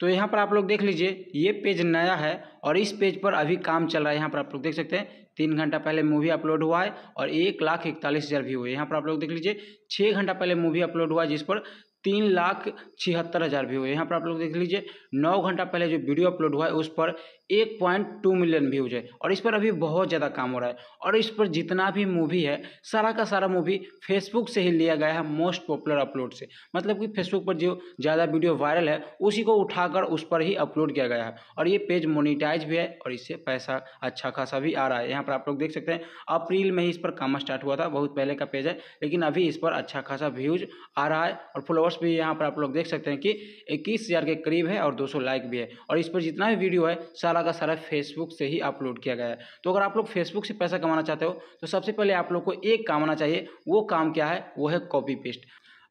तो यहाँ पर आप लोग देख लीजिए ये पेज नया है और इस पेज पर अभी काम चल रहा है यहाँ पर आप लोग देख सकते हैं तीन घंटा पहले मूवी अपलोड हुआ है और एक लाख इकतालीस हज़ार व्यू है यहाँ पर आप लोग देख लीजिए छः घंटा पहले मूवी अपलोड हुआ है जिस पर तीन लाख छिहत्तर हज़ार व्यू है यहाँ पर आप लोग देख लीजिए नौ घंटा पहले जो वीडियो अपलोड हुआ है उस पर एक पॉइंट टू मिलियन व्यूज है और इस पर अभी बहुत ज़्यादा काम हो रहा है और इस पर जितना भी मूवी है सारा का सारा मूवी फेसबुक से ही लिया गया है मोस्ट पॉपुलर अपलोड से मतलब कि फेसबुक पर जो ज़्यादा वीडियो वायरल है उसी को उठाकर उस पर ही अपलोड किया गया है और ये पेज मोनिटाइज भी है और इससे पैसा अच्छा खासा भी आ रहा है यहाँ पर आप लोग देख सकते हैं अप्रैल में ही इस पर काम स्टार्ट हुआ था बहुत पहले का पेज है लेकिन अभी इस पर अच्छा खासा व्यूज आ रहा है और फॉलोअर्स भी यहाँ पर आप लोग देख सकते हैं कि इक्कीस के करीब है और दो लाइक भी है और इस पर जितना भी वीडियो है सारा सारा का सारा फेसबुक से ही अपलोड किया गया है तो अगर आप लोग फेसबुक से पैसा कमाना चाहते हो तो सबसे पहले आप लोग को एक काम आना चाहिए वो काम क्या है वो है कॉपी पेस्ट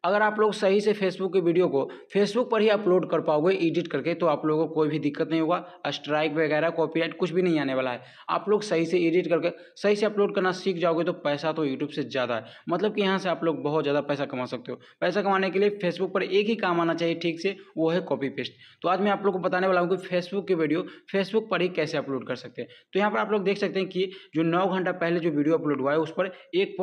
अगर आप लोग सही से फेसबुक की वीडियो को फेसबुक पर ही अपलोड कर पाओगे एडिट करके तो आप लोगों को कोई भी दिक्कत नहीं होगा स्ट्राइक वगैरह कॉपीराइट कुछ भी नहीं आने वाला है आप लोग सही से एडिट करके सही से अपलोड करना सीख जाओगे तो पैसा तो यूट्यूब से ज़्यादा है मतलब कि यहाँ से आप लोग बहुत ज़्यादा पैसा कमा सकते हो पैसा कमाने के लिए फेसबुक पर एक ही काम आना चाहिए ठीक से वो है कॉपी पेस्ट तो आज मैं आप लोग को बताने वाला हूँ कि फेसबुक की वीडियो फेसबुक पर ही कैसे अपलोड कर सकते हैं तो यहाँ पर आप लोग देख सकते हैं कि जो नौ घंटा पहले जो वीडियो अपलोड हुआ है उस पर एक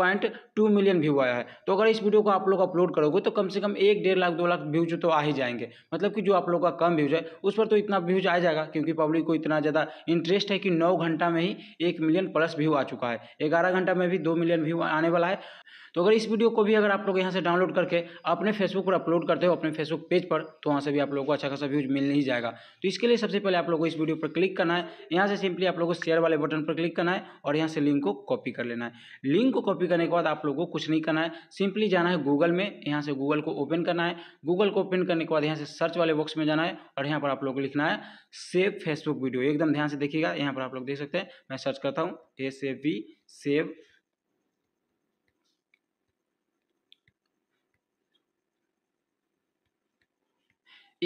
मिलियन व्यू आया है तो अगर इस वीडियो को आप लोग अपलोड करो करोगे तो कम से कम एक डेढ़ लाख दो लाख व्यूज तो आ ही जाएंगे मतलब कि जो आप लोगों का कम व्यूज है उस पर तो इतना व्यूज आ जाएगा क्योंकि पब्लिक को इतना ज़्यादा इंटरेस्ट है कि नौ घंटा में ही एक मिलियन प्लस व्यू आ चुका है ग्यारह घंटा में भी दो मिलियन व्यू आने वाला है तो अगर इस वीडियो को भी अगर आप लोग यहाँ से डाउनलोड करके अपने फेसबुक पर अपलोड करते हो अपने फेसबुक पेज पर तो वहाँ से भी आप लोगों को अच्छा खासा व्यूज मिल नहीं जाएगा तो इसके लिए सबसे पहले आप लोगों को इस वीडियो पर क्लिक करना है यहाँ से सिंपली आप लोग को शेयर वाले बटन पर क्लिक करना है और यहाँ से लिंक को कॉपी कर लेना है लिंक को कॉपी करने के बाद आप लोगों को कुछ नहीं करना है सिंपली जाना है गूगल में यहाँ से गूगल को ओपन करना है गूगल को ओपन करने के बाद यहाँ से सर्च वाले बॉक्स में जाना है और यहाँ पर आप लोग को लिखना है सेव फेसबुक वीडियो एकदम ध्यान से देखिएगा यहाँ पर आप लोग देख सकते हैं मैं सर्च करता हूँ ए सेव बी सेव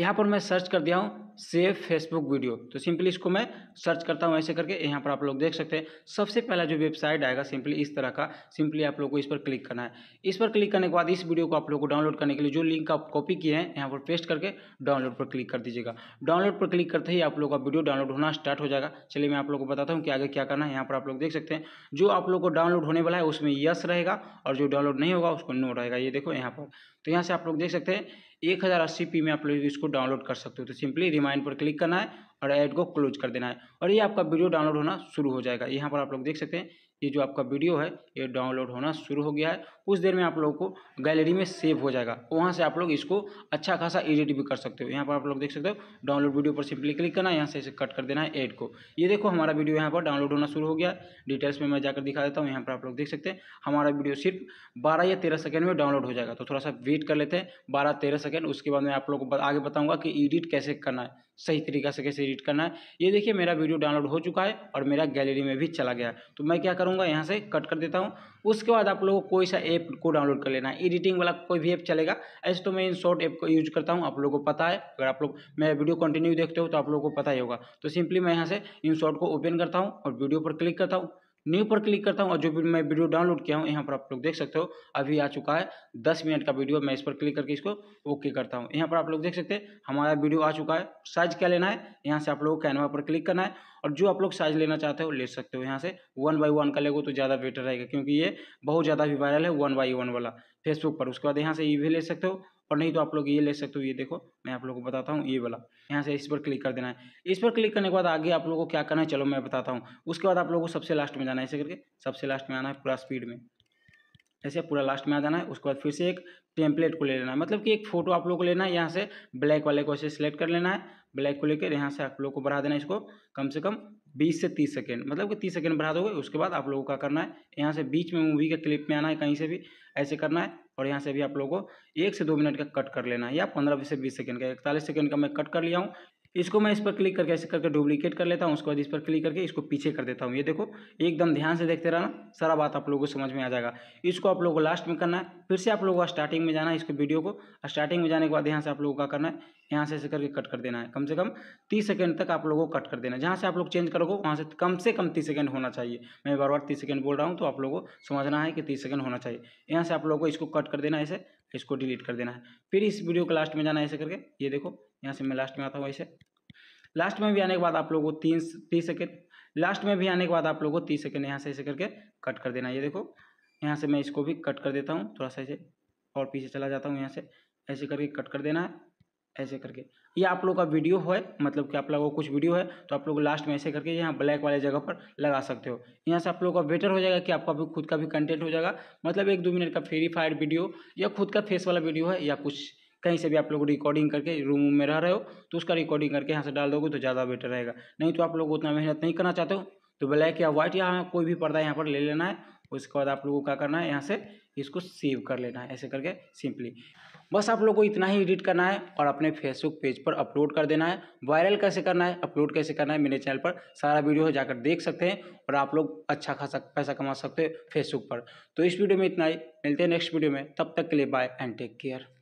यहाँ पर मैं सर्च कर दिया हूँ सेव फेसबुक वीडियो तो सिंपली इसको मैं सर्च करता हूँ ऐसे करके यहाँ पर आप लोग देख सकते हैं सबसे पहला जो वेबसाइट आएगा सिंपली इस तरह का सिंपली आप लोग को इस पर क्लिक करना है इस पर क्लिक करने के बाद इस वीडियो को आप लोग को डाउनलोड करने के लिए जो लिंक आप कॉपी किए हैं यहाँ पर पेस्ट करके डाउनलोड पर क्लिक कर दीजिएगा डाउनलोड पर क्लिक करते ही आप लोग का वीडियो डाउनलोड होना स्टार्ट हो जाएगा चलिए मैं आप लोग को बताता हूँ कि आगे क्या करना है यहाँ पर आप लोग देख सकते हैं जो आप लोग को डाउनलोड होने वाला है उसमें यस रहेगा और जो डाउनलोड नहीं होगा उसको नो रहेगा ये देखो यहाँ पर तो यहाँ से आप लोग देख सकते हैं एक हज़ार अस्सी पी में आप लोग इसको डाउनलोड कर सकते हो तो सिंपली रिमाइंड पर क्लिक करना है और ऐड को क्लोज कर देना है और ये आपका वीडियो डाउनलोड होना शुरू हो जाएगा यहाँ पर आप लोग देख सकते हैं ये जो आपका वीडियो है ये डाउनलोड होना शुरू हो गया है कुछ देर में आप लोगों को गैलरी में सेव हो जाएगा वहाँ से आप लोग इसको अच्छा खासा एडिट भी कर सकते हो यहाँ पर आप लोग देख सकते हो डाउनलोड वीडियो पर सिंपली क्लिक करना है यहाँ से इसे कट कर देना है एड को ये देखो हमारा वीडियो यहाँ पर डाउनलोड होना शुरू हो गया डिटेल्स में मैं जाकर दिखा देता हूँ यहाँ पर आप लोग देख सकते हैं हमारा वीडियो सिर्फ बारह या तेरह सेकेंड में डाउनलोड हो जाएगा तो थोड़ा सा वेट कर लेते हैं बारह तेरह सेकेंड उसके बाद मैं आप लोग को आगे बताऊँगा कि एडिट कैसे करना है सही तरीका से कैसे एडिट करना है ये देखिए मेरा वीडियो डाउनलोड हो चुका है और मेरा गैलरी में भी चला गया तो मैं क्या करूँ करूँगा यहाँ से कट कर देता हूँ उसके बाद आप लोगों को कोई सा ऐप को डाउनलोड कर लेना है एडिटिंग वाला कोई भी ऐप चलेगा ऐसे तो मैं इन शॉर्ट ऐप को यूज करता हूँ आप लोगों को पता है अगर आप लोग मैं वीडियो कंटिन्यू देखते हो तो आप लोगों को पता ही होगा तो सिंपली मैं यहाँ से इन शॉर्ट को ओपन करता हूँ और वीडियो पर क्लिक करता हूँ न्यू पर क्लिक करता हूँ और जो भी मैं वीडियो डाउनलोड किया हूँ यहाँ पर आप लोग देख सकते हो अभी आ चुका है दस मिनट का वीडियो मैं इस पर क्लिक करके इसको ओके करता हूँ यहाँ पर आप लोग देख सकते हैं हमारा वीडियो आ चुका है साइज क्या लेना है यहाँ से आप लोगों को कैनवा पर क्लिक करना है और जो आप लोग साइज लेना चाहते हो ले सकते हो यहाँ से वन बाई वन का लेगो तो ज़्यादा बेटर रहेगा क्योंकि ये बहुत ज़्यादा भी वायरल है वन बाई वन वाला फेसबुक पर उसके बाद यहाँ से ये भी ले सकते हो और नहीं तो आप लोग ये ले सकते हो ये देखो मैं आप लोगों को बताता हूँ ये वाला यहाँ से इस पर क्लिक कर देना है इस पर क्लिक करने के बाद आगे आप लोगों को क्या करना है चलो मैं बताता हूँ उसके बाद आप लोगों को सबसे लास्ट में जाना है ऐसे करके सबसे लास्ट में आना है पूरा स्पीड में ऐसे पूरा लास्ट में आ जाना है उसके बाद फिर से एक टेम्पलेट को ले लेना है मतलब कि एक फोटो आप लोग को लेना है यहाँ से ब्लैक वाले को ऐसे सिलेक्ट कर लेना है ब्लैक को लेकर यहाँ से आप लोग को बढ़ा देना है इसको कम से कम 20 से 30 सेकेंड मतलब कि 30 सेकेंड बढ़ा दोगे उसके बाद आप लोगों का करना है यहाँ से बीच में मूवी के क्लिप में आना है कहीं से भी ऐसे करना है और यहाँ से भी आप लोगों को एक से दो मिनट का कट कर लेना है या पंद्रह से बीस सेकेंड का इकतालीस सेकेंड का मैं कट कर लिया हूँ इसको मैं इस पर क्लिक करके ऐसे करके डुप्लीकेट कर लेता हूँ उसके बाद इस पर क्लिक करके इसको पीछे कर देता हूँ ये देखो एकदम ध्यान से देखते रहना सारा बात आप लोगों को समझ में आ जाएगा इसको आप लोगों को लास्ट में करना है फिर से आप लोगों को स्टार्टिंग में जाना है इसको वीडियो को स्टार्टिंग में जाने के बाद यहाँ से आप लोगों का करना है यहाँ से ऐसे करके कट कर देना है कम से कम तीस सेकेंड तक आप लोगों को कट कर देना है जहाँ से आप लोग चेंज करोगे वहाँ से कम से कम तीस सेकेंड होना चाहिए मैं बार बार तीस सेकेंड बोल रहा हूँ तो आप लोगों को समझना है कि तीस सेकेंड होना चाहिए यहाँ से आप लोगों को इसको कट कर देना है ऐसे इसको डिलीट कर देना है फिर इस वीडियो को लास्ट में जाना है ऐसे करके ये देखो यहाँ से मैं लास्ट में आता हूँ ऐसे लास्ट में भी आने के बाद आप लोगों को तीन तीस सेकेंड लास्ट में भी आने के बाद आप लोगों को तीस सेकेंड यहाँ से ऐसे करके कट कर देना ये देखो यहाँ से मैं इसको भी कट कर देता हूँ थोड़ा सा ऐसे और पीछे चला जाता हूँ यहाँ से ऐसे करके कट कर देना है ऐसे करके ये आप लोग का वीडियो है मतलब कि आप लोगों को कुछ वीडियो है तो आप लोग लास्ट में ऐसे करके यहाँ ब्लैक वाले जगह पर लगा सकते हो यहाँ से आप लोगों का बेटर हो जाएगा कि आपका भी खुद का भी कंटेंट हो जाएगा मतलब एक दो मिनट का फ्री फायर वीडियो या खुद का फेस वाला वीडियो है या कुछ कहीं से भी आप लोग रिकॉर्डिंग करके रूम में रह रहे हो तो उसका रिकॉर्डिंग करके यहाँ से डाल दोगे तो ज़्यादा बेटर रहेगा नहीं तो आप लोग उतना मेहनत नहीं करना चाहते हो तो ब्लैक या व्हाइट या कोई भी पर्दा यहाँ पर ले लेना है उसके बाद आप लोगों को क्या करना है यहाँ से इसको सेव कर लेना है ऐसे करके सिंपली बस आप लोग को इतना ही एडिट करना है और अपने फेसबुक पेज पर अपलोड कर देना है वायरल कैसे करना है अपलोड कैसे करना है मेरे चैनल पर सारा वीडियो है जाकर देख सकते हैं और आप लोग अच्छा खासा पैसा कमा सकते हो फेसबुक पर तो इस वीडियो में इतना ही मिलते हैं नेक्स्ट वीडियो में तब तक के लिए बाय एंड टेक केयर